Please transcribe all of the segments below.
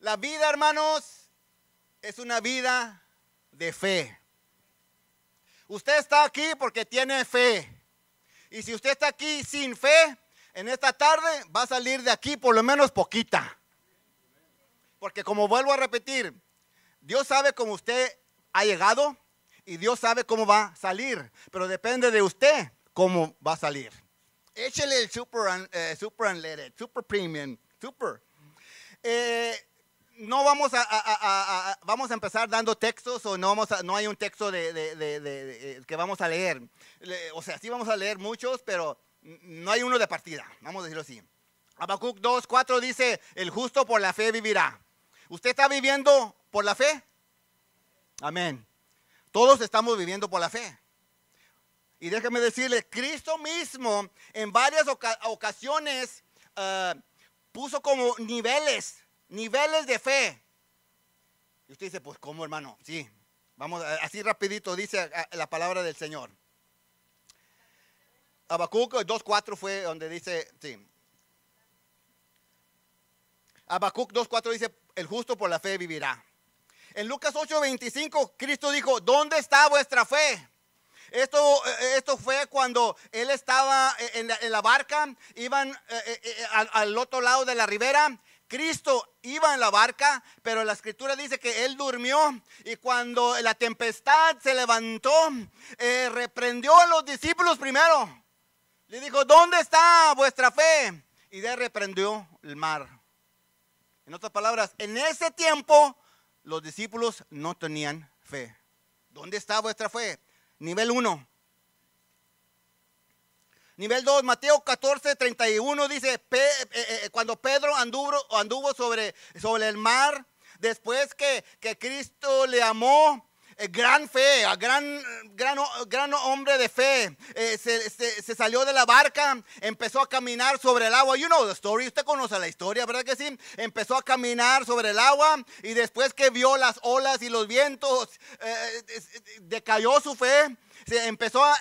La vida, hermanos, es una vida de fe. Usted está aquí porque tiene fe. Y si usted está aquí sin fe, en esta tarde va a salir de aquí por lo menos poquita. Porque como vuelvo a repetir, Dios sabe cómo usted ha llegado y Dios sabe cómo va a salir. Pero depende de usted cómo va a salir. Échele el super, uh, super super premium, super. Eh, no vamos a, vamos a empezar dando textos o no, vamos no hay un texto de, eh, que vamos a leer. o sea, sí vamos a leer muchos, pero no hay uno de partida, vamos a decirlo así. Habacuc 2.4 dice, el justo por la fe vivirá. ¿Usted está viviendo por la fe? Amén. Todos estamos viviendo por la fe. Y déjeme decirle, Cristo mismo en varias ocasiones eh, puso como niveles niveles de fe. Y usted dice, pues ¿cómo hermano? Sí, vamos, así rapidito dice la palabra del Señor. Habacuc 2.4 fue donde dice, sí. Habacuc 2.4 dice, el justo por la fe vivirá. En Lucas 8.25, Cristo dijo, ¿dónde está vuestra fe? Esto, eh, esto fue cuando él estaba eh, en la, barca, iban eh, al, otro lado de la ribera Cristo iba en la barca, pero la escritura dice que él durmió y cuando la tempestad se levantó, eh, reprendió a los discípulos primero. Le dijo, ¿dónde está vuestra fe? Y de reprendió el mar. En otras palabras, en ese tiempo los discípulos no tenían fe. ¿Dónde está vuestra fe? Nivel 1. Nivel 2, Mateo 14, 31 dice, eh, eh, eh, cuando Pedro anduvo, anduvo sobre, el mar, después que, Cristo le amó, gran fe, gran, gran, hombre de fe, se, salió de la barca, empezó a caminar sobre el agua. You know the story, usted conoce la historia, ¿verdad que sí? Empezó a caminar sobre el agua y después que vio las olas y los vientos, decayó su fe, se empezó a,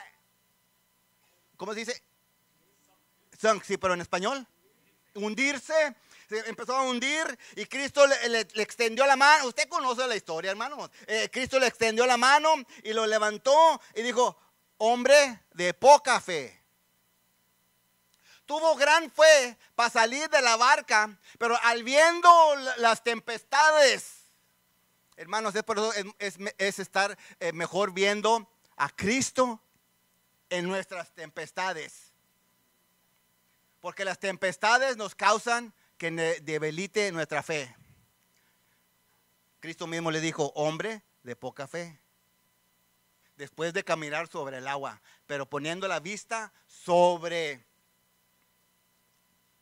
¿cómo se dice? Sí, pero en español. Hundirse. empezó a hundir y Cristo le, extendió la mano. Usted conoce la historia, hermanos. Eh, Cristo le extendió la mano y lo levantó y dijo, hombre de poca fe. Tuvo gran fe para salir de la barca, pero al viendo las tempestades, hermanos, es, estar eh, mejor viendo a Cristo en nuestras tempestades porque las tempestades nos causan que debilite nuestra fe. Cristo mismo le dijo, hombre de poca fe, después de caminar sobre el agua, pero poniendo la vista sobre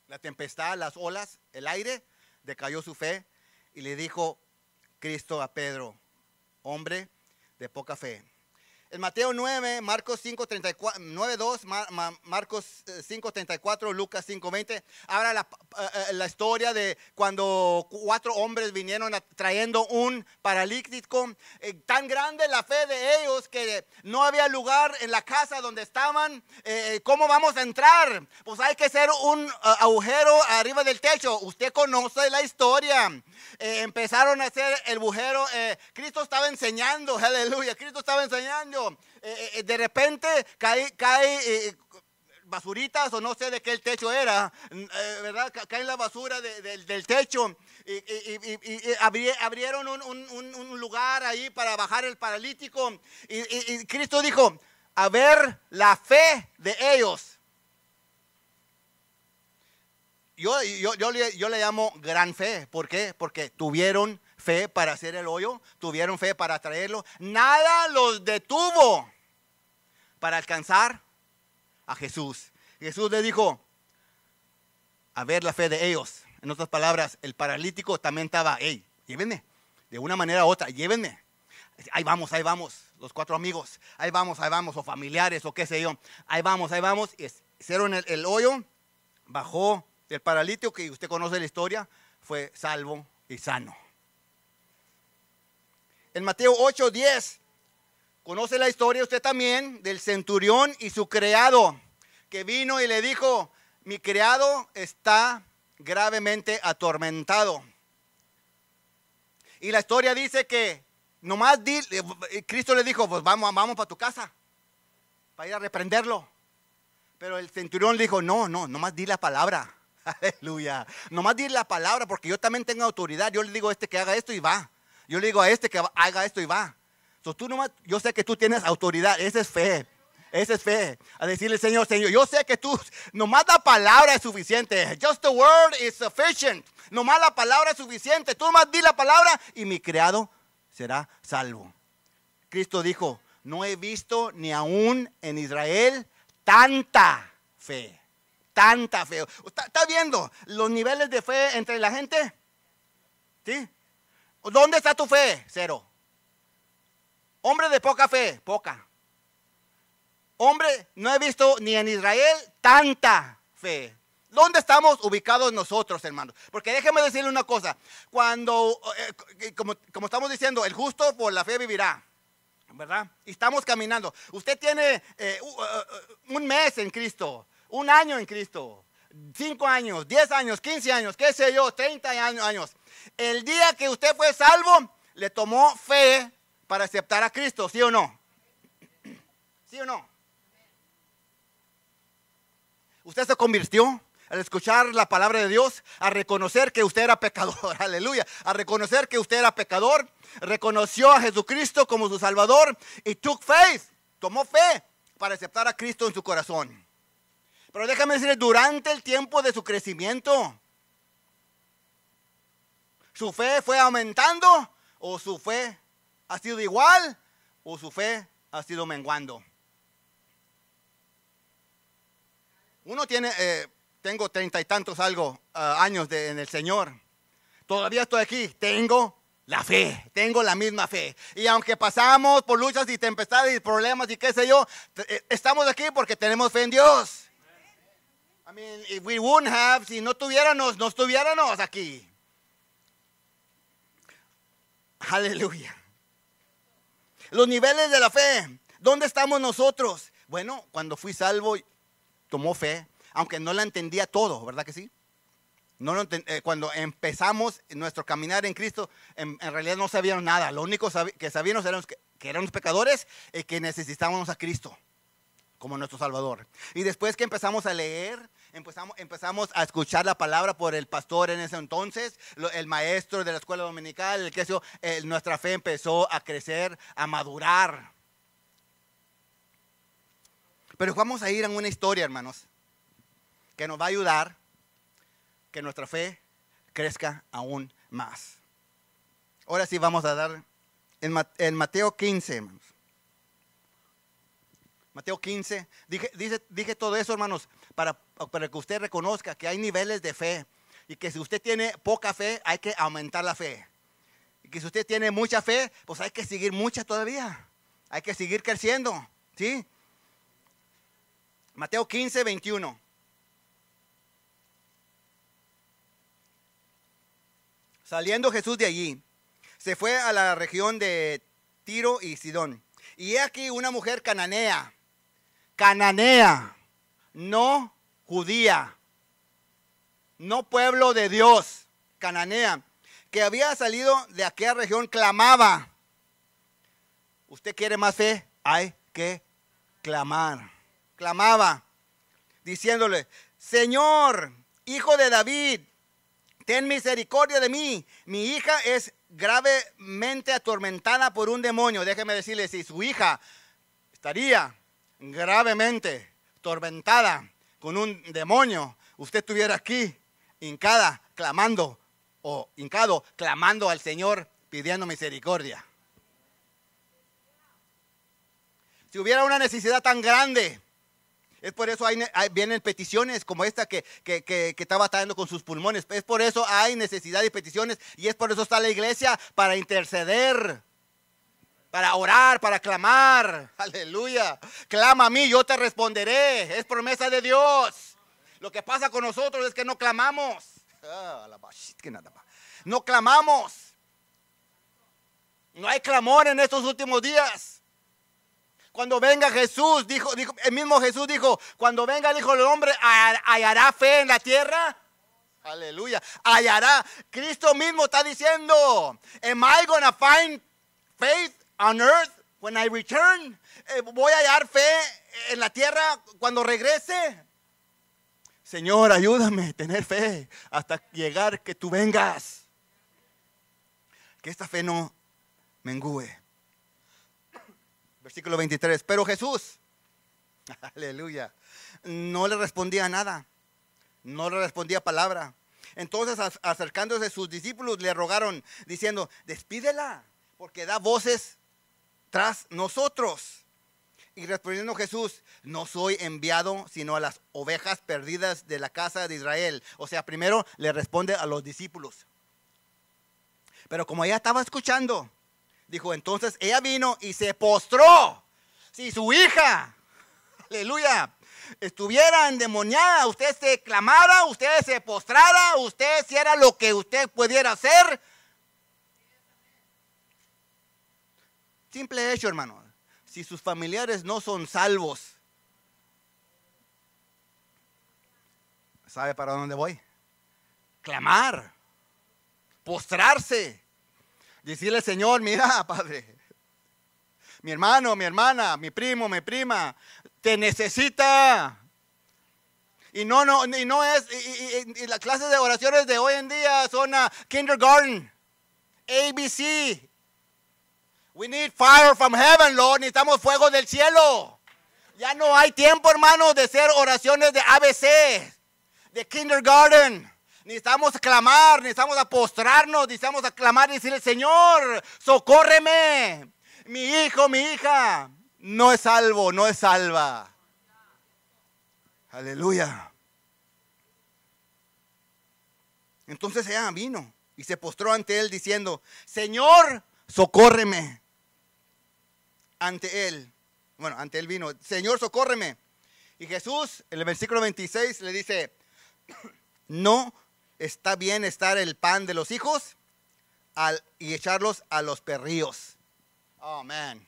la tempestad, las olas, el aire, decayó su fe y le dijo Cristo a Pedro, hombre de poca fe. En Mateo 9, Marcos 5, 34, 9, 2, Marcos 5, eh, 34, Lucas 5, 20. Ahora eh, eh, la, historia de cuando cuatro hombres vinieron trayendo un paralítico. tan grande la fe de ellos que no había lugar en la casa donde estaban. ¿Cómo vamos a entrar? Pues hay que hacer un agujero arriba del techo. Usted conoce la historia. empezaron a hacer el agujero. Cristo estaba enseñando, aleluya. Cristo estaba enseñando. Eh, eh, eh, de repente cae, basuritas o no sé de qué el techo era, ¿verdad? Cae la basura del techo y, abrieron un, lugar ahí para bajar el paralítico y, Cristo dijo, a ver la fe de ellos. Yo, yo, le, yo le llamo gran fe, ¿por qué? Porque tuvieron fe para hacer el hoyo, tuvieron fe para traerlo. Nada los detuvo para alcanzar a Jesús. Jesús le dijo, a ver la fe de ellos. En otras palabras, el paralítico también estaba, hey, llévenme, de una manera u otra, llévenme. Ahí vamos, ahí vamos, los cuatro amigos, ahí vamos, ahí vamos, o familiares, o qué sé yo, ahí vamos, ahí vamos. Y Hicieron el, el hoyo, bajó el paralítico, que usted conoce la historia, fue salvo y sano en Mateo 8, 10. Conoce la historia usted también del centurión y su criado, que vino y le dijo, mi criado está gravemente atormentado. Y la historia dice que nomás eh, Cristo le dijo, pues vamos, vamos para tu casa, para ir a reprenderlo. Pero el centurión le dijo, no, no, nomás di la palabra. Aleluya. Nomás di la palabra porque yo también tengo autoridad. Yo le digo a este que haga esto y va. Yo le digo a este que haga esto y va. So, tú nomás, yo sé que tú tienes autoridad, esa es fe. Esa es fe. A decirle, Señor, Señor, yo sé que tú, nomás la palabra es suficiente. Just the word is sufficient. Nomás la palabra es suficiente. Tú nomás di la palabra y mi criado será salvo. Cristo dijo, no he visto ni aún en Israel tanta fe. Tanta fe. ¿Está, está viendo los niveles de fe entre la gente? ¿Sí? ¿Dónde está tu fe? Cero. Hombre de poca fe, poca. Hombre, no he visto ni en Israel tanta fe. ¿Dónde estamos ubicados nosotros, hermanos? Porque déjeme decirle una cosa. Cuando, eh, eh, como, estamos diciendo, el justo por la fe vivirá. ¿Verdad? Y estamos caminando. Usted tiene eh, un mes en Cristo, un año en Cristo, cinco años, diez años, quince años, qué sé yo, treinta años. El día que usted fue salvo, le tomó fe para aceptar a Cristo, ¿sí o no? ¿Sí o no? Usted se convirtió al escuchar la palabra de Dios, a reconocer que usted era pecador, aleluya, a reconocer que usted era pecador, reconoció a Jesucristo como su Salvador y took faith, tomó fe para aceptar a Cristo en su corazón. Pero déjame decirle, durante el tiempo de su crecimiento, ¿Su fe fue aumentando? ¿O su fe ha sido igual? ¿O su fe ha sido menguando? Uno tiene, eh, tengo treinta y tantos algo eh, años en el Señor. Todavía estoy aquí. Tengo la fe, tengo la misma fe. Y aunque pasamos por luchas y tempestades y problemas y qué sé yo, eh, estamos aquí porque tenemos fe en Dios. I mean, if we wouldn't have, si no tuviéramos, no estuviéramos aquí. Aleluya. Los niveles de la fe. ¿Dónde estamos nosotros? Bueno, cuando fui salvo, tomó fe, aunque no la entendía todo, ¿verdad que sí? No eh, cuando empezamos nuestro caminar en Cristo, en, realidad no sabíamos nada. Lo único que sabíamos era que, que éramos pecadores y eh, que necesitábamos a Cristo como nuestro Salvador. Y después que empezamos a leer Empezamos, a escuchar la palabra por el pastor en ese entonces, el maestro de la escuela dominical, el que hizo, nuestra fe empezó a crecer, a madurar. Pero vamos a ir a una historia, hermanos, que nos va a ayudar que nuestra fe crezca aún más. Ahora sí vamos a dar en Mateo 15, hermanos. Mateo 15, dije, dije todo eso, hermanos, para, que usted reconozca que hay niveles de fe y que si usted tiene poca fe, hay que aumentar la fe. Y que si usted tiene mucha fe, pues hay que seguir mucha todavía. Hay que seguir creciendo, ¿sí? Mateo 15, 21. Saliendo Jesús de allí, se fue a la región de Tiro y Sidón. Y he aquí una mujer cananea, cananea, no judía, no pueblo de Dios, cananea, que había salido de aquella región, clamaba. ¿Usted quiere más fe? Hay que clamar. Clamaba, diciéndole, Señor, hijo de David, ten misericordia de mí. Mi hija es gravemente atormentada por un demonio. Déjeme decirle, si su hija estaría gravemente atormentada con un demonio, usted estuviera aquí, hincada, clamando, o hincado, clamando al Señor, pidiendo misericordia. Si hubiera una necesidad tan grande, es por eso hay, vienen peticiones como esta que, que, que, con sus pulmones. Es por eso hay necesidad y peticiones y es por eso está la iglesia para interceder para orar, para clamar. Aleluya. Clama a mí, yo te responderé. Es promesa de Dios. Lo que pasa con nosotros es que no clamamos. Ah, no clamamos. No hay clamor en estos últimos días. Cuando venga Jesús, dijo, el mismo Jesús dijo, cuando venga el Hijo del Hombre, ¿hallará fe en la tierra? Aleluya. Hallará. Cristo mismo está diciendo, am I gonna find faith on earth when I return. Eh, voy a hallar fe en la tierra cuando regrese. Señor, ayúdame a tener fe hasta llegar que tú vengas. Que esta fe no mengúe. Versículo 23. Pero Jesús, aleluya, no le respondía nada. No le respondía palabra. Entonces, acercándose sus discípulos, le rogaron, diciendo, despídela, porque da voces tras nosotros. Y respondiendo Jesús, no soy enviado sino a las ovejas perdidas de la casa de Israel. O sea, primero le responde a los discípulos. Pero como ella estaba escuchando, dijo, entonces ella vino y se postró. Si su hija, aleluya, estuviera endemoniada, usted se clamara, usted se postrara, usted hiciera lo que usted pudiera hacer, Simple hecho, hermano. Si sus familiares no son salvos, ¿sabe para dónde voy? Clamar, postrarse, decirle, Señor, mira, Padre, mi hermano, mi hermana, mi primo, mi prima, te necesita. Y no, no, y no es, y, las clases de oraciones de hoy en día son a kindergarten, ABC, We need fire from heaven, Lord. Necesitamos fuego del cielo. Ya no hay tiempo, hermano, de hacer oraciones de ABC, de kindergarten. Necesitamos clamar, necesitamos apostrarnos, necesitamos clamar y decirle, Señor, socórreme. Mi hijo, mi hija, no es salvo, no es salva. Aleluya. Entonces ella vino y se postró ante él diciendo, Señor, socórreme ante él. Bueno, ante él vino, Señor, socórreme. Y Jesús, en el versículo 26, le dice, no está bien estar el pan de los hijos y echarlos a los perríos Oh, man.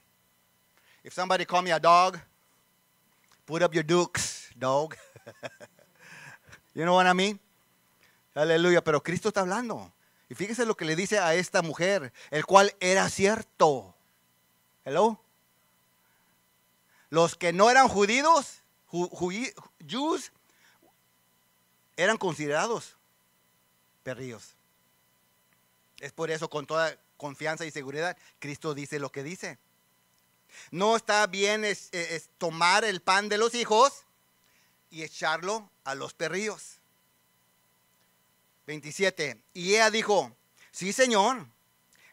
If somebody call me a dog, put up your dukes, dog. you know what I mean? Aleluya, pero Cristo está hablando. Y fíjese lo que le dice a esta mujer, el cual era cierto. Hello? Los que no eran judíos, eran considerados perrillos. Es por eso con toda confianza y seguridad, Cristo dice lo que dice. No está bien es, tomar el pan de los hijos y echarlo a los perrillos. 27. Y ella dijo, sí señor,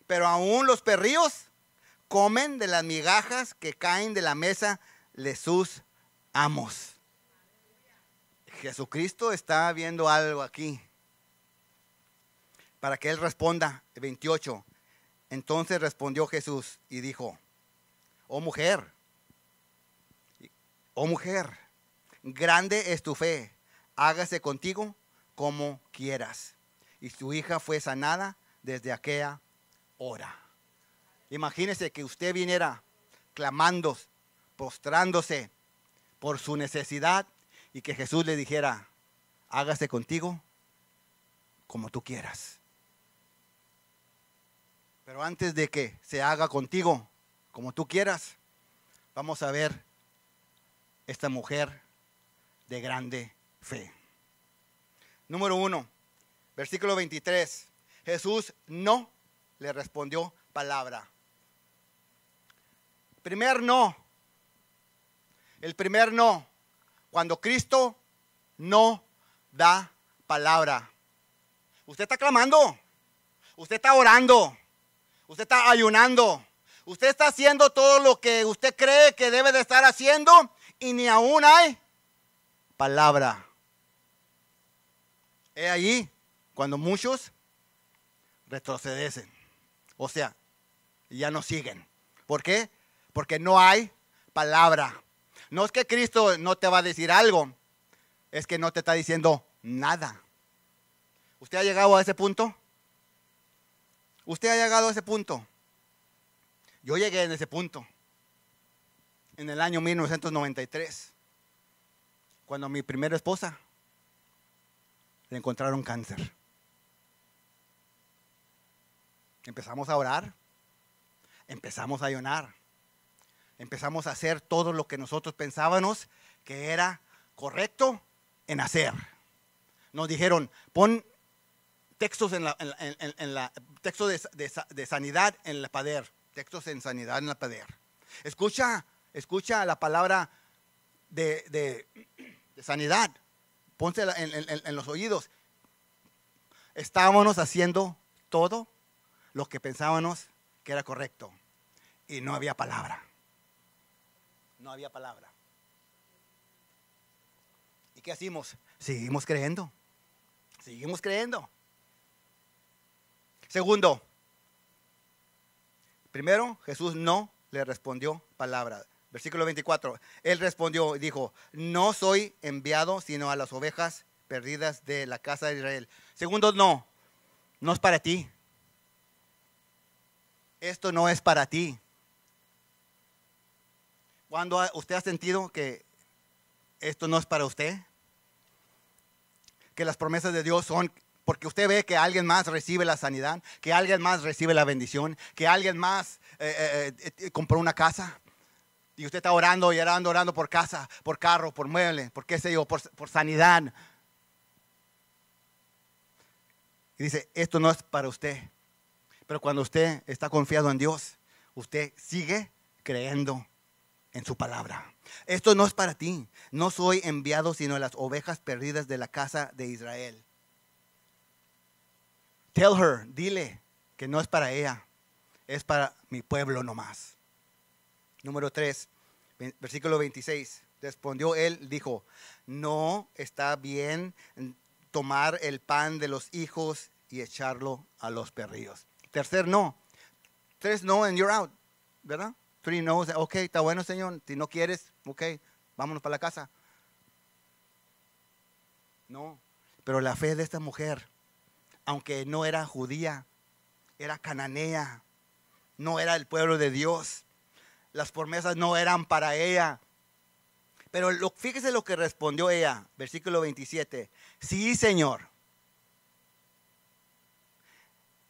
pero aún los perrillos comen de las migajas que caen de la mesa de sus amos. Jesucristo está viendo algo aquí. Para que él responda, 28. Entonces respondió Jesús y dijo, oh mujer, oh mujer, grande es tu fe, hágase contigo como quieras. Y su hija fue sanada desde aquella hora. Imagínese que usted viniera clamando, postrándose por su necesidad y que Jesús le dijera, hágase contigo como tú quieras. Pero antes de que se haga contigo como tú quieras, vamos a ver esta mujer de grande fe. Número uno, versículo 23. Jesús no le respondió palabra. Primer no. El primer no. Cuando Cristo no da palabra. Usted está clamando. Usted está orando. Usted está ayunando. Usted está haciendo todo lo que usted cree que debe de estar haciendo y ni aún hay palabra. Es ahí cuando muchos retroceden. O sea, ya no siguen. ¿Por qué? porque no hay palabra. No es que Cristo no te va a decir algo, es que no te está diciendo nada. ¿Usted ha llegado a ese punto? ¿Usted ha llegado a ese punto? Yo llegué en ese punto, en el año 1993, cuando mi primera esposa le encontraron cáncer. Empezamos a orar, empezamos a llorar empezamos a hacer todo lo que nosotros pensábamos que era correcto en hacer. Nos dijeron, pon textos en la, texto de, sanidad en la pader, textos en sanidad en la pader. Escucha, escucha la palabra de, sanidad, Pónsela en los oídos. Estábamos haciendo todo lo que pensábamos que era correcto y no había palabra no había palabra. ¿Y qué hacemos? Seguimos creyendo. Seguimos creyendo. Segundo, primero Jesús no le respondió palabra. Versículo 24. Él respondió y dijo, no soy enviado sino a las ovejas perdidas de la casa de Israel. Segundo, no, no es para ti. Esto no es para ti. ¿Cuándo usted ha sentido que esto no es para usted? Que las promesas de Dios son porque usted ve que alguien más recibe la sanidad, que alguien más recibe la bendición, que alguien más eh, eh, eh, compró una casa. Y usted está orando y orando, orando por casa, por carro, por mueble, por qué sé yo, por, por sanidad. Y dice, esto no es para usted. Pero cuando usted está confiado en Dios, usted sigue creyendo en su palabra. Esto no es para ti. No soy enviado sino a las ovejas perdidas de la casa de Israel. Tell her, dile que no es para ella, es para mi pueblo nomás. Número 3, versículo 26. Respondió él, dijo, no está bien tomar el pan de los hijos y echarlo a los perrillos. Tercer no. Tres no and you're out, ¿verdad? No, ok, está bueno, Señor, si no quieres, ok, vámonos para la casa. No, pero la fe de esta mujer, aunque no era judía, era cananea, no era el pueblo de Dios, las promesas no eran para ella. Pero fíjese lo que respondió ella, versículo 27, sí, Señor.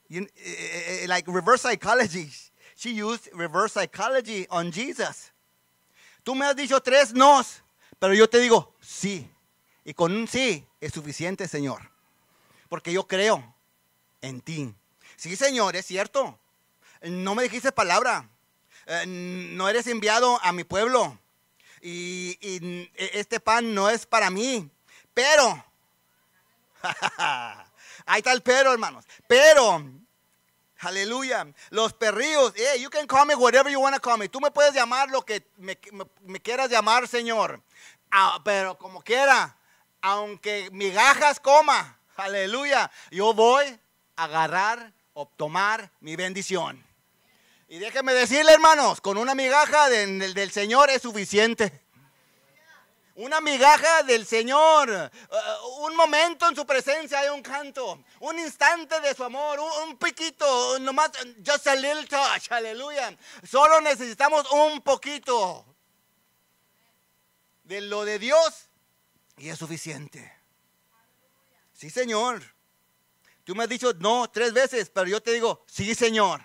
y eh, eh, eh, like reverse psychology. She used reverse psychology on Jesus. Tú me has dicho tres nos, pero yo te digo sí. Y con un sí es suficiente, Señor. Porque yo creo en ti. Sí, Señor, es cierto. No me dijiste palabra. Eh, no eres enviado a mi pueblo. Y, e, este pan no es para mí. Pero, ahí está el pero, hermanos. Pero Aleluya. Los perrillos. Hey, eh, you can call me whatever you want to call me. Tú me puedes llamar lo que me, quieras llamar, Señor. Ah, pero como quiera, aunque migajas coma, aleluya, yo voy a agarrar o tomar mi bendición. Y déjenme decirle, hermanos, con una migaja del Señor es suficiente una migaja del Señor, eh, un momento en su presencia hay un canto, un instante de su amor, un, piquito, nomás, just a little touch, aleluya. Solo necesitamos un poquito de lo de Dios y es suficiente. Sí, Señor. Tú me has dicho no tres veces, pero yo te digo, sí, Señor.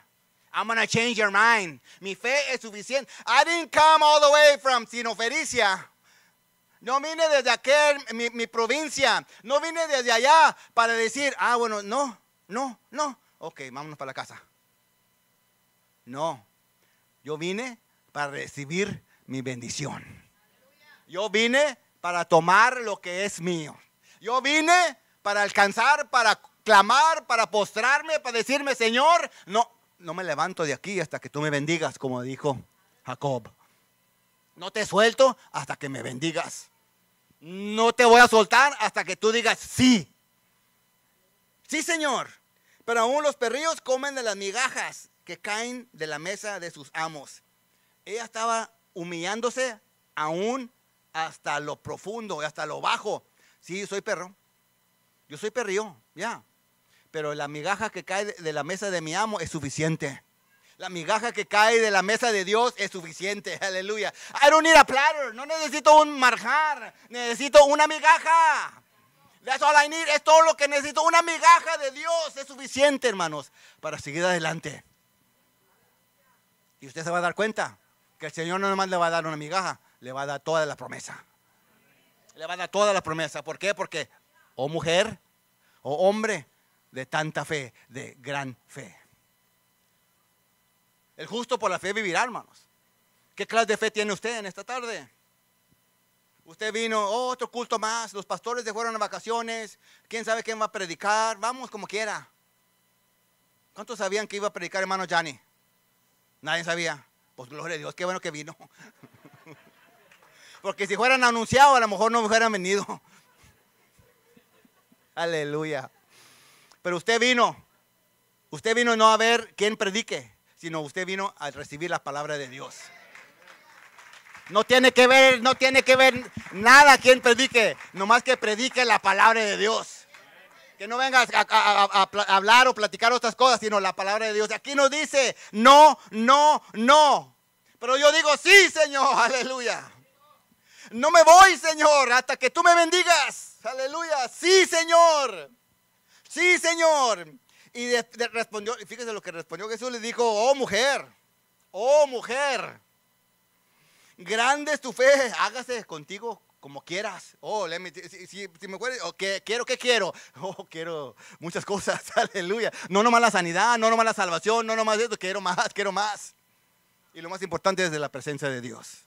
I'm gonna change your mind. Mi fe es suficiente. I didn't come all the way from Sinofericia no vine desde aquel, mi, provincia. No vine desde allá para decir, ah, bueno, no, no, no. Ok, vámonos para la casa. No, yo vine para recibir mi bendición. Yo vine para tomar lo que es mío. Yo vine para alcanzar, para clamar, para postrarme, para decirme, Señor, no, no me levanto de aquí hasta que tú me bendigas, como dijo Jacob. No te suelto hasta que me bendigas no te voy a soltar hasta que tú digas sí. Sí, Señor. Pero aún los perrillos comen de las migajas que caen de la mesa de sus amos. Ella estaba humillándose aún hasta lo profundo y hasta lo bajo. Sí, soy perro. Yo soy perrillo, ya. Pero la migaja que cae de la mesa de mi amo es suficiente. La migaja que cae de la mesa de Dios es suficiente. Aleluya. I don't need a platter. No necesito un marjar. Necesito una migaja. That's all I need. Es todo lo que necesito. Una migaja de Dios es suficiente, hermanos, para seguir adelante. Y usted se va a dar cuenta que el Señor no nomás le va a dar una migaja, le va a dar toda la promesa. Le va a dar toda la promesa. ¿Por qué? Porque, o oh mujer, o oh hombre, de tanta fe, de gran fe. El justo por la fe vivirá, hermanos. ¿Qué clase de fe tiene usted en esta tarde? Usted vino, oh, otro culto más, los pastores se fueron a vacaciones, quién sabe quién va a predicar, vamos como quiera. ¿Cuántos sabían que iba a predicar hermano Johnny? Nadie sabía. Pues gloria a Dios, qué bueno que vino. Porque si fueran anunciado a lo mejor no hubieran venido. Aleluya. Pero usted vino. Usted vino no a ver quién predique sino usted vino a recibir la palabra de Dios. No tiene que ver, no tiene que ver nada quien predique, nomás que predique la palabra de Dios. Que no vengas a, hablar o platicar otras cosas, sino la palabra de Dios. Aquí nos dice, no, no, no. Pero yo digo, sí, Señor, aleluya. No me voy, Señor, hasta que tú me bendigas. Aleluya, sí, Señor. Sí, Señor. Y de, respondió, fíjese lo que respondió Jesús, le dijo, oh mujer, oh mujer, grande es tu fe, hágase contigo como quieras. Oh, si, me acuerdo, oh, quiero, ¿qué quiero? Oh, quiero muchas cosas, aleluya. No nomás la sanidad, no nomás la salvación, no nomás eso, quiero más, quiero más. Y lo más importante es de la presencia de Dios.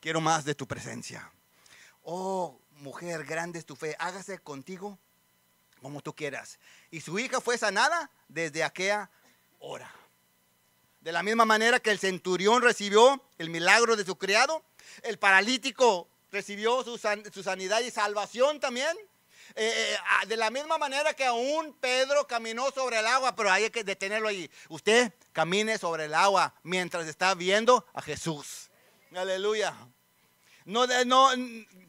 Quiero más de tu presencia. Oh, mujer, grande es tu fe, hágase contigo como tú quieras. Y su hija fue sanada desde aquella hora. De la misma manera que el centurión recibió el milagro de su criado, el paralítico recibió su, sanidad y salvación también. Eh, eh, ah, de la misma manera que aún Pedro caminó sobre el agua, pero hay que detenerlo ahí. Usted camine sobre el agua mientras está viendo a Jesús. Aleluya. No, no,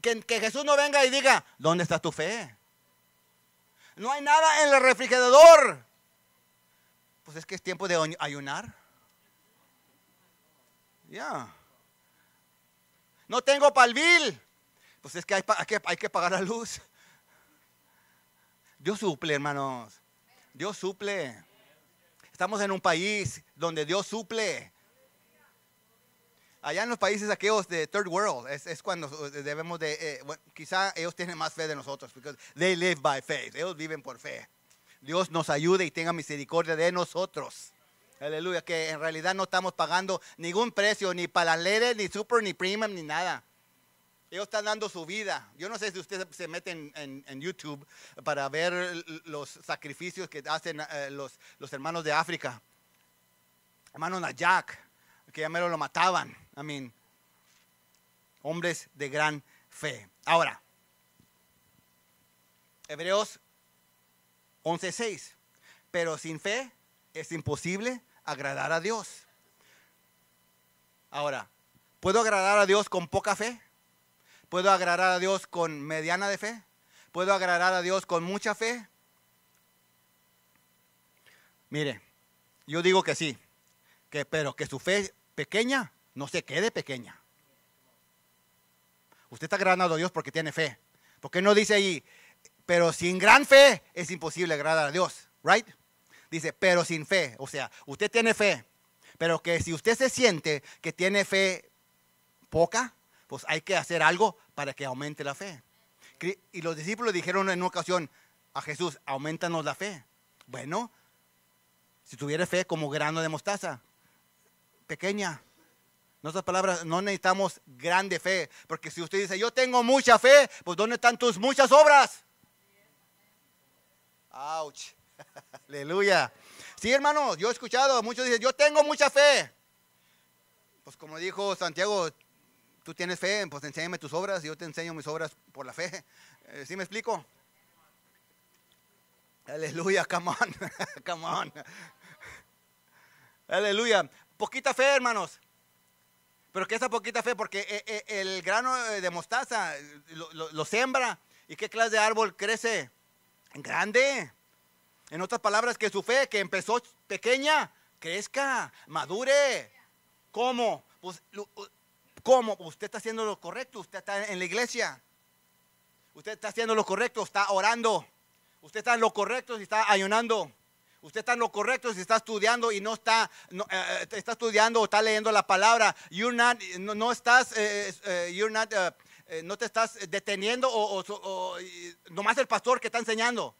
que, que Jesús no venga y diga, ¿dónde está tu fe? no hay nada en el refrigerador. Pues es que es tiempo de ayunar. Ya. No tengo palvil. Pues es que hay, que hay que pagar la luz. Dios suple, hermanos. Dios suple. Estamos en un país donde Dios suple. Allá en los países aquellos de third world es, cuando debemos de, eh, quizá ellos tienen más fe de nosotros, porque they live by faith, ellos viven por fe. Dios nos ayude y tenga misericordia de nosotros. Aleluya, que en realidad no estamos pagando ningún precio, ni para las ni super, ni premium, ni nada. Ellos están dando su vida. Yo no sé si ustedes se meten en, YouTube para ver los sacrificios que hacen eh, los, los, hermanos de África. hermano Najak, que ya me lo mataban. Amén. Hombres de gran fe. Ahora, Hebreos 11:6. Pero sin fe es imposible agradar a Dios. Ahora, ¿puedo agradar a Dios con poca fe? ¿Puedo agradar a Dios con mediana de fe? ¿Puedo agradar a Dios con mucha fe? Mire, yo digo que sí, que, pero que su fe pequeña no se quede pequeña. Usted está agradando a Dios porque tiene fe. Porque no dice ahí, pero sin gran fe es imposible agradar a Dios, ¿right? Dice, pero sin fe. O sea, usted tiene fe, pero que si usted se siente que tiene fe poca, pues hay que hacer algo para que aumente la fe. Y los discípulos dijeron en una ocasión a Jesús, aumentanos la fe. Bueno, si tuviera fe como grano de mostaza, pequeña, en otras palabras, no necesitamos grande fe, porque si usted dice, yo tengo mucha fe, pues ¿dónde están tus muchas obras? ¡Auch! Aleluya. Sí, hermanos, yo he escuchado, muchos dicen, yo tengo mucha fe. Pues como dijo Santiago, tú tienes fe, pues enséñame tus obras, y yo te enseño mis obras por la fe. Eh, ¿Sí me explico? Aleluya, come on, come on. Aleluya. Poquita fe, hermanos. Pero que esa poquita fe, porque eh, eh, el grano eh, de mostaza lo, siembra ¿Y qué clase de árbol crece? Grande. En otras palabras, que su fe, que empezó pequeña, crezca, madure. ¿Cómo? Pues, ¿Cómo? Usted está haciendo lo correcto, usted está en la iglesia. Usted está haciendo lo correcto, está orando. Usted está en lo correcto y está ayunando. Usted está en lo correcto si está estudiando y no está, eh, eh, está estudiando o está leyendo la palabra. You're not, no, estás, eh, you're not, no te estás deteniendo o, nomás el pastor que está enseñando.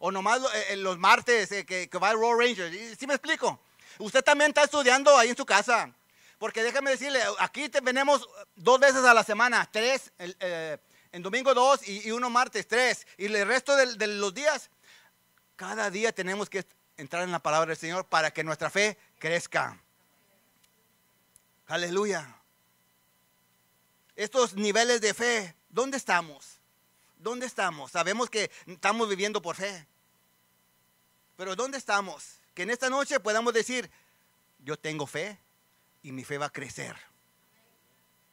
O nomás los martes que, va el Royal Ranger. ¿Sí me explico? Usted también está estudiando ahí en su casa. Porque déjame decirle, aquí te venimos dos veces a la semana, tres, en domingo dos y, uno martes tres. Y el resto de los días cada día tenemos que entrar en la palabra del Señor para que nuestra fe crezca. Aleluya. Estos niveles de fe, ¿dónde estamos? ¿Dónde estamos? Sabemos que estamos viviendo por fe. Pero ¿dónde estamos? Que en esta noche podamos decir, yo tengo fe y mi fe va a crecer.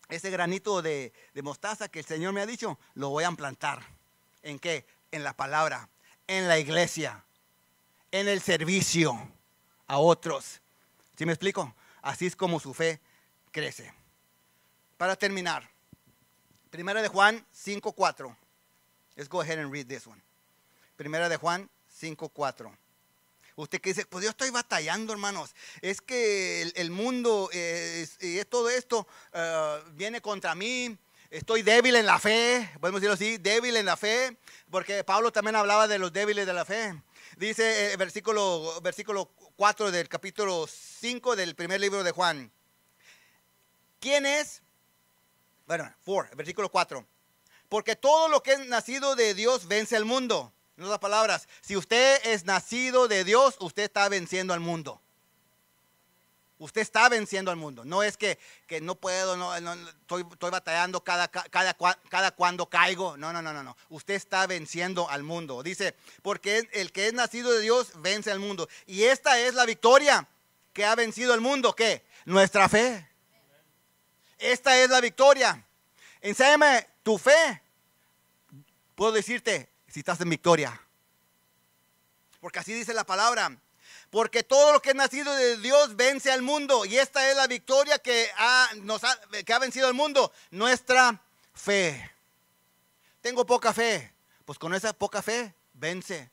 Ese granito de, mostaza que el Señor me ha dicho, lo voy a plantar. ¿En qué? En la palabra en la iglesia, en el servicio a otros. ¿Sí me explico? Así es como su fe crece. Para terminar, Primera de Juan 5:4. Let's go ahead and read this one. Primera de Juan 5:4. Usted que dice, pues yo estoy batallando, hermanos. Es que el, mundo eh, y todo esto eh, viene contra mí. Estoy débil en la fe, podemos decirlo así, débil en la fe, porque Pablo también hablaba de los débiles de la fe. Dice el eh, versículo, versículo 4 del capítulo 5 del primer libro de Juan. ¿Quién es? Bueno, 4, versículo 4. Porque todo lo que es nacido de Dios vence al mundo. En otras palabras, si usted es nacido de Dios, usted está venciendo al mundo. Usted está venciendo al mundo. No es que, no puedo, no, estoy, batallando cada, cada, cada cuando caigo. No, no, no, no, no. Usted está venciendo al mundo. Dice, porque el que es nacido de Dios vence al mundo. Y esta es la victoria que ha vencido al mundo. ¿Qué? Nuestra fe. Esta es la victoria. Enséñame tu fe. Puedo decirte si estás en victoria. Porque así dice la palabra porque todo lo que es nacido de Dios vence al mundo y esta es la victoria que ha, nos que ha vencido al mundo, nuestra fe. Tengo poca fe, pues con esa poca fe vence,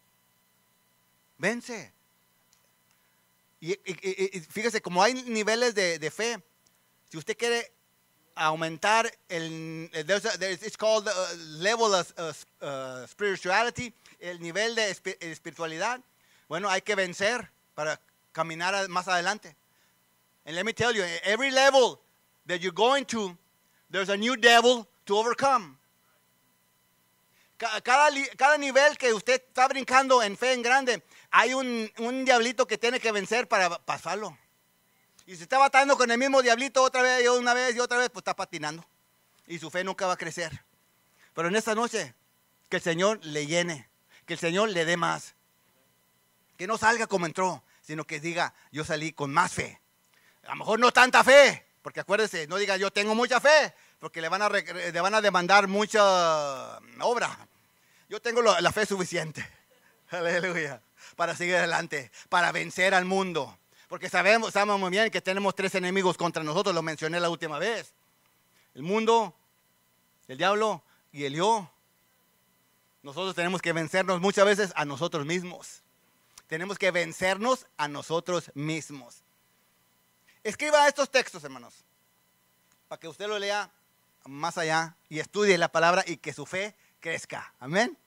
vence. Y, fíjese, como hay niveles de, fe, si usted quiere aumentar el, eh, it's called uh, level of uh, spirituality, el nivel de espiritualidad, bueno, hay que vencer para caminar más adelante. And let me tell you, e-, every level that you're going to, there's a new devil to overcome. Cada, nivel que usted está brincando en fe en grande, hay un, diablito que tiene que vencer para pasarlo. Y si está batallando con el mismo diablito otra vez y una vez y otra vez, pues está patinando. Y su fe nunca va a crecer. Pero en esta noche, que el Señor le llene, que el Señor le dé más. Que no salga como entró, sino que diga, yo salí con más fe. A lo mejor no tanta fe, porque acuérdese, no diga, yo tengo mucha fe, porque le van a, le van a demandar mucha mm, obra. Yo tengo la fe suficiente. Aleluya. Para seguir adelante, para vencer al mundo. Porque sabemos, sabemos muy bien que tenemos tres enemigos contra nosotros, lo mencioné la última vez. El mundo, el diablo y el yo. Nosotros tenemos que vencernos muchas veces a nosotros mismos. Tenemos que vencernos a nosotros mismos. Escriba estos textos, hermanos, para que usted lo lea más allá y estudie la palabra y que su fe crezca. Amén.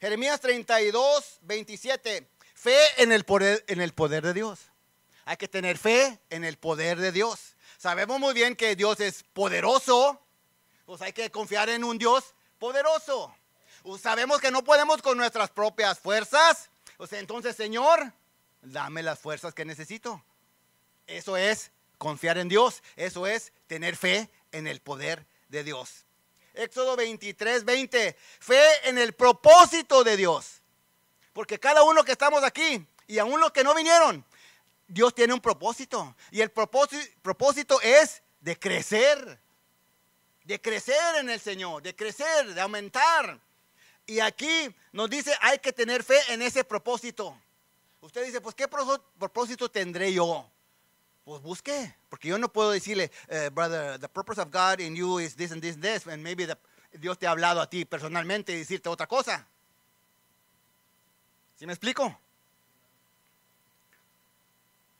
Jeremías 32, 27. Fe en el, poder, en el poder de Dios. Hay que tener fe en el poder de Dios. Sabemos muy bien que Dios es poderoso. Pues hay que confiar en un Dios poderoso. Pues sabemos que no podemos con nuestras propias fuerzas. O entonces, Señor, dame las fuerzas que necesito. Eso es confiar en Dios. Eso es tener fe en el poder de Dios. Éxodo 23, 20. Fe en el propósito de Dios. Porque cada uno que estamos aquí y aún los que no vinieron, Dios tiene un propósito. Y el propósito, propósito es de crecer. De crecer en el Señor, de crecer, de aumentar. Y aquí nos dice, hay que tener fe en ese propósito. Usted dice, pues ¿qué propósito tendré yo? Pues busque, porque yo no puedo decirle, eh, brother, the purpose of God in you is this and this and this, and maybe Dios te ha hablado a ti personalmente y decirte otra cosa. ¿Sí me explico?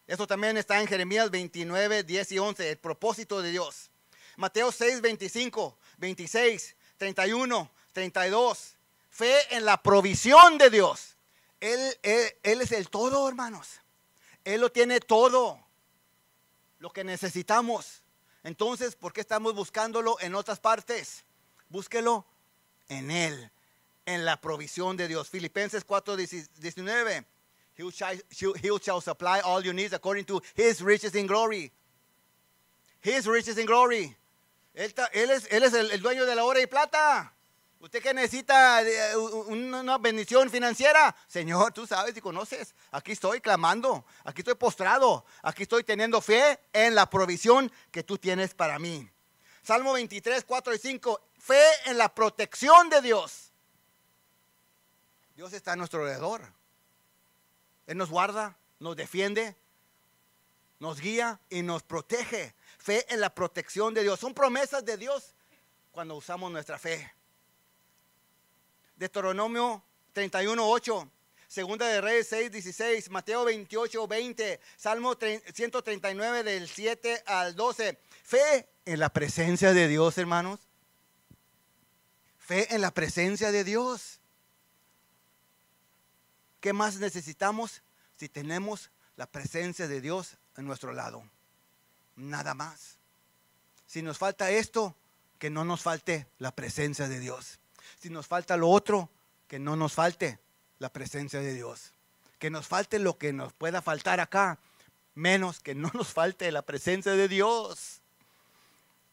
Esto también está en Jeremías 29, 10 y 11, el propósito de Dios. Mateo 6, 25, 26, 31, 32, fe en la provisión de Dios. Él, es el todo, hermanos. Él lo tiene todo, lo que necesitamos. Entonces, ¿por qué estamos buscándolo en otras partes? Búsquelo en Él, en la provisión de Dios. Filipenses 4.19 He shall, supply all your needs according to His riches in glory. His riches in glory. Él, él es, el dueño de la hora y plata. Usted que necesita eh, una bendición financiera, Señor, tú sabes y conoces. Aquí estoy clamando, aquí estoy postrado, aquí estoy teniendo fe en la provisión que tú tienes para mí. Salmo 23, 4 y 5, fe en la protección de Dios. Dios está a nuestro alrededor. Él nos guarda, nos defiende, nos guía y nos protege. Fe en la protección de Dios. Son promesas de Dios cuando usamos nuestra fe. Deuteronomio 31, 8. Segunda de Reyes 6, 16, Mateo 28, 20, Salmo 139 del 7 al 12. Fe en la presencia de Dios, hermanos. Fe en la presencia de Dios. ¿Qué más necesitamos si tenemos la presencia de Dios en nuestro lado? Nada más. Si nos falta esto, que no nos falte la presencia de Dios. Si nos falta lo otro, que no nos falte la presencia de Dios. Que nos falte lo que nos pueda faltar acá, menos que no nos falte la presencia de Dios.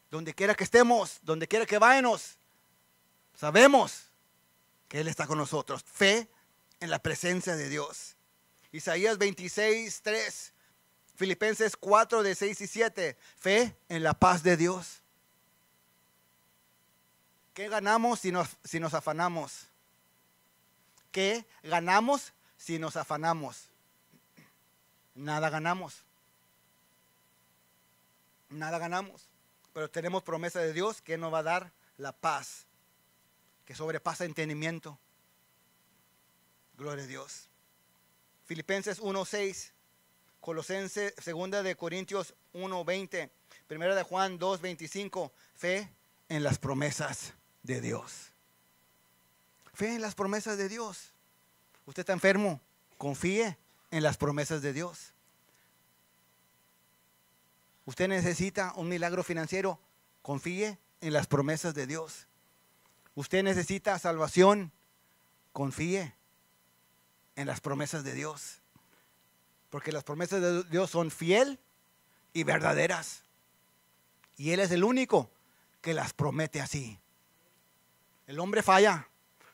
Donde quiera que estemos, donde quiera que vayamos, sabemos que Él está con nosotros. Fe en la presencia de Dios. Isaías 26, 3. Filipenses 4, de 6 y 7. Fe en la paz de Dios, ¿Qué ganamos si nos, si nos afanamos? ¿Qué ganamos si nos afanamos? Nada ganamos. Nada ganamos. Pero tenemos promesa de Dios que nos va a dar la paz, que sobrepasa entendimiento. Gloria a Dios. Filipenses 1.6, Colosenses, segunda de Corintios 1.20, primera de Juan 2.25, fe en las promesas de Dios. Fe en las promesas de Dios. Usted está enfermo, confíe en las promesas de Dios. Usted necesita un milagro financiero, confíe en las promesas de Dios. Usted necesita salvación, confíe en las promesas de Dios. Porque las promesas de Dios son fiel y verdaderas. Y Él es el único que las promete así. El hombre falla,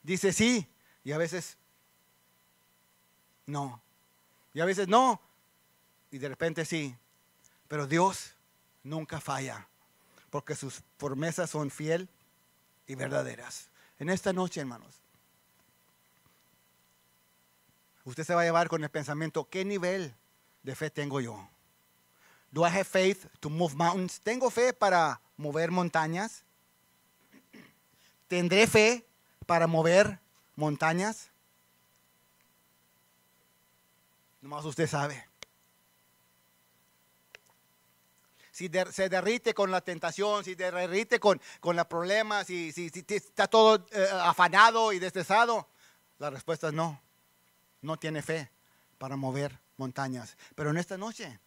dice sí y a veces no. Y a veces no y de repente sí. Pero Dios nunca falla porque sus promesas son fiel y verdaderas. En esta noche, hermanos, usted se va a llevar con el pensamiento, ¿qué nivel de fe tengo yo? Do I have faith to move mountains? ¿Tengo fe para mover montañas? ¿Tendré fe para mover montañas? más usted sabe. Si se derrite con la tentación, si derrite con, con los problemas, si, está todo eh, afanado y destresado, la respuesta es no. No tiene fe para mover montañas. Pero en esta noche,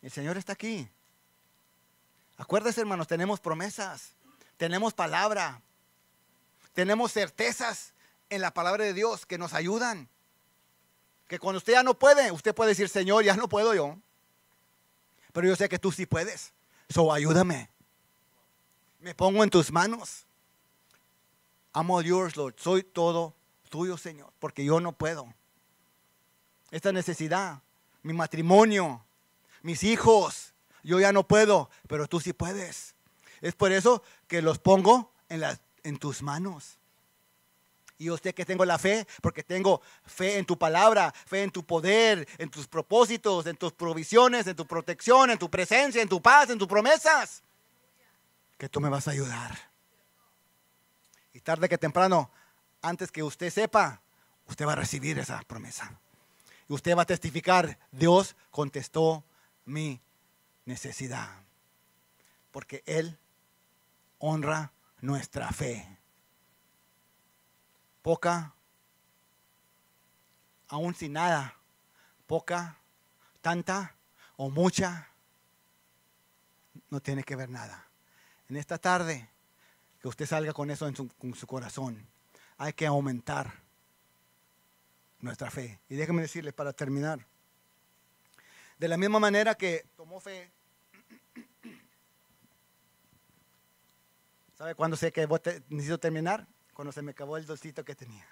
el Señor está aquí. Acuérdese, hermanos, tenemos promesas, tenemos palabra, tenemos certezas en la palabra de Dios que nos ayudan. Que cuando usted ya no puede, usted puede decir, Señor, ya no puedo yo. Pero yo sé que tú sí puedes. So ayúdame. Me pongo en tus manos. Amo a Dios, Lord. Soy todo tuyo, Señor, porque yo no puedo. Esta necesidad, mi matrimonio, mis hijos, yo ya no puedo, pero tú sí puedes. Es por eso que los pongo en las en tus manos. Y usted que tengo la fe, porque tengo fe en tu palabra, fe en tu poder, en tus propósitos, en tus provisiones, en tu protección, en tu presencia, en tu paz, en tus promesas. Que tú me vas a ayudar. Y tarde que temprano, antes que usted sepa, usted va a recibir esa promesa. Y usted va a testificar, Dios contestó mi necesidad. Porque Él honra nuestra fe. Poca, aún sin nada, poca, tanta o mucha, no tiene que ver nada. En esta tarde, que usted salga con eso en su, su corazón, hay que aumentar nuestra fe. Y déjeme decirle para terminar, de la misma manera que tomó fe ¿Sabe cuándo sé que necesito terminar? Cuando se me acabó el dolcito que tenía.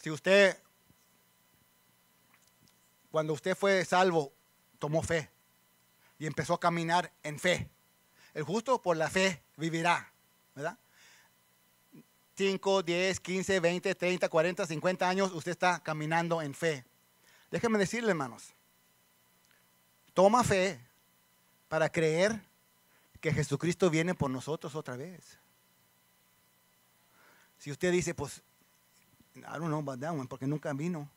Si usted, cuando usted fue salvo, tomó fe y empezó a caminar en fe. El justo por la fe vivirá, ¿verdad? 5, 10, 15, 20, 30, 40, 50 años, usted está caminando en fe. Déjeme decirle, hermanos, toma fe para creer que Jesucristo viene por nosotros otra vez. Si usted dice, pues, I don't know porque nunca vino.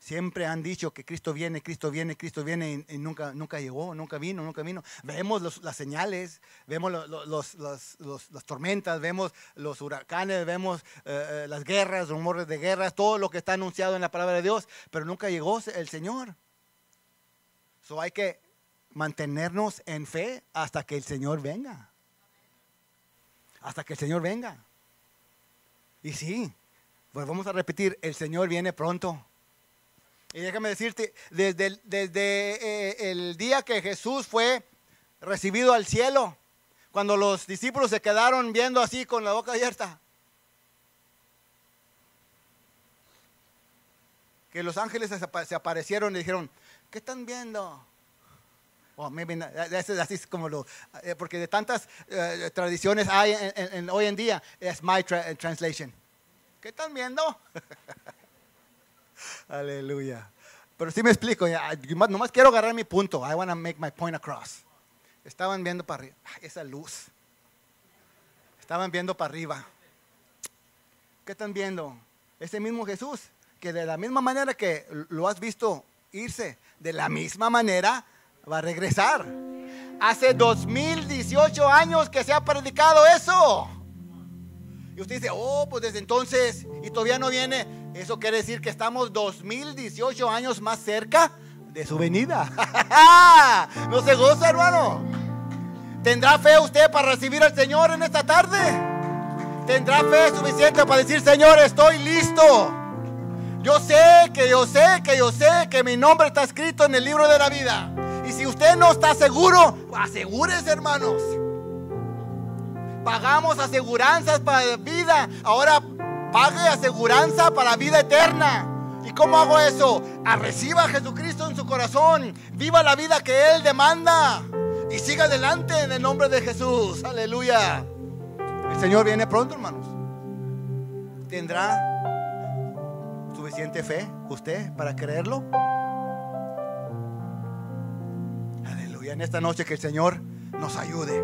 Siempre han dicho que Cristo viene, Cristo viene, Cristo viene y, nunca, nunca llegó, nunca vino, nunca vino. Vemos las señales, vemos las tormentas, vemos los huracanes, vemos eh, eh, las guerras, rumores de guerras, todo lo que está anunciado en la palabra de Dios, pero nunca llegó el Señor. So hay que mantenernos en fe hasta que el Señor venga. Hasta que el Señor venga. Y sí, pues vamos a repetir, el Señor viene pronto. Y déjame decirte, desde, el, desde eh, el día que Jesús fue recibido al cielo, cuando los discípulos se quedaron viendo así con la boca abierta, que los ángeles se aparecieron y dijeron, ¿qué están viendo? O oh, maybe así es como lo, eh, porque de tantas eh, tradiciones hay en, hoy en día, es my eh, translation. ¿Qué están viendo? Aleluya. Pero si me explico, nomás quiero agarrar mi punto. I want to make my point across. Estaban viendo para arriba, esa luz. Estaban viendo para arriba. ¿Qué están viendo? Ese mismo Jesús, que de la misma manera que lo has visto irse, de la misma manera va a regresar. Hace 2018 años que se ha predicado eso. Y usted dice, oh, pues desde entonces, y todavía no viene. Eso quiere decir que estamos 2018 años más cerca de su venida. ¿No se goza, hermano? ¿Tendrá fe usted para recibir al Señor en esta tarde? ¿Tendrá fe suficiente para decir, Señor, estoy listo? Yo sé que yo sé que yo sé que mi nombre está escrito en el libro de la vida si usted no está seguro, asegúrese, hermanos. Pagamos aseguranzas para vida. Ahora pague aseguranza para vida eterna. ¿Y cómo hago eso? reciba a Jesucristo en su corazón. Viva la vida que Él demanda. Y siga adelante en el nombre de Jesús. Aleluya. El Señor viene pronto, hermanos. ¿Tendrá suficiente fe usted para creerlo? en esta noche que el Señor nos ayude.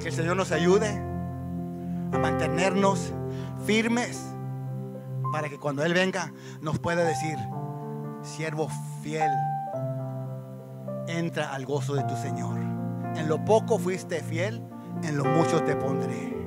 Que el Señor nos ayude a mantenernos firmes para que cuando Él venga nos pueda decir, siervo fiel, entra al gozo de tu Señor. En lo poco fuiste fiel, en lo mucho te pondré.